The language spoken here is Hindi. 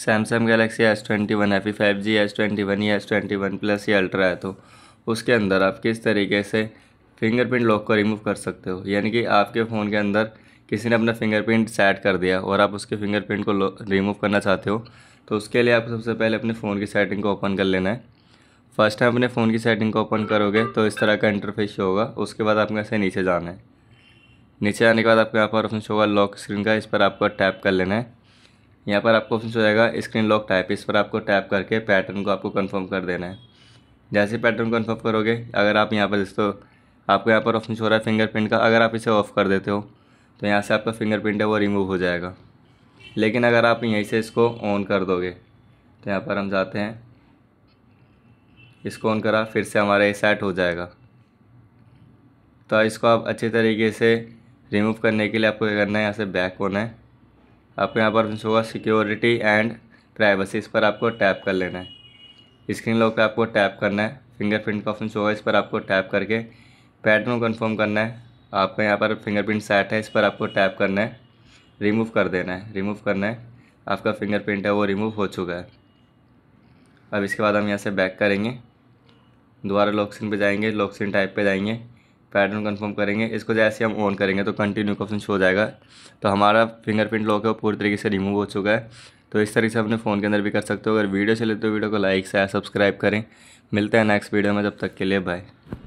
Samsung Galaxy S twenty one है फिर five G S twenty one या एस ट्वेंटी वन प्लस या अल्ट्रा है तो उसके अंदर आप किस तरीके से फिंगरप्रिंट लॉक को रिमूव कर सकते हो यानी कि आपके फ़ोन के अंदर किसी ने अपना फिंगरप्रिंट सेट कर दिया और आप उसके फिंगरप्रिंट को रिमूव करना चाहते हो तो उसके लिए आपको सबसे पहले अपने फ़ोन की सेटिंग को ओपन कर लेना है फर्स्ट टाइम अपने फ़ोन की सेटिंग को ओपन करोगे तो इस तरह का इंटरफेस होगा उसके बाद आपको ऐसे नीचे जाना है नीचे आने के बाद आपके यहाँ पर ऑप्शन होगा लॉक स्क्रीन का इस पर आपको टैप कर लेना है यहाँ पर आपको ऑप्शन हो जाएगा स्क्रीन लॉक टाइप इस पर आपको टैप करके पैटर्न को आपको कन्फर्म कर देना है जैसे पैटर्न कन्फर्म करोगे अगर आप यहाँ पर दोस्तों आपको यहाँ पर ऑप्शन हो रहा है फिंगरप्रिंट का अगर आप इसे ऑफ़ कर देते हो तो यहाँ से आपका फिंगरप्रिंट है वो रिमूव हो जाएगा लेकिन अगर आप यहीं से इसको ऑन कर दोगे तो यहाँ पर हम जाते हैं इसको ऑन करा फिर से हमारा ये सेट हो जाएगा तो इसको आप अच्छे तरीके से रिमूव करने के लिए आपको क्या करना है यहाँ से बैक होना है आपको यहाँ पर होगा सिक्योरिटी एंड प्राइवेसी इस पर आपको टैप कर लेना है स्क्रीन लॉक पर आपको टैप करना है फिंगरप्रिंट का ऑप्शन होगा इस पर आपको टैप करके पैटर्न को कन्फर्म करना है आपका यहाँ पर फिंगरप्रिंट सेट है इस पर आपको टैप करना है रिमूव कर देना है रिमूव करना है आपका फिंगरप्रिंट है वो रिमूव हो चुका है अब इसके बाद हम यहाँ से बैक करेंगे दोबारा लॉक्सिन पे जाएंगे लॉक्सिन टाइप पे जाएंगे पैटर्न कंफर्म करेंगे इसको जैसे हम ऑन करेंगे तो कंटिन्यू का ऑप्शन शो हो जाएगा तो हमारा फिंगरप्रिंट लॉक है पूरी तरीके से रिमूव हो चुका है तो इस तरीके से अपने फ़ोन के अंदर भी कर सकते हो अगर वीडियो चले तो वीडियो को लाइक शेयर सब्सक्राइब करें मिलते हैं नेक्स्ट वीडियो में जब तक के लिए बाय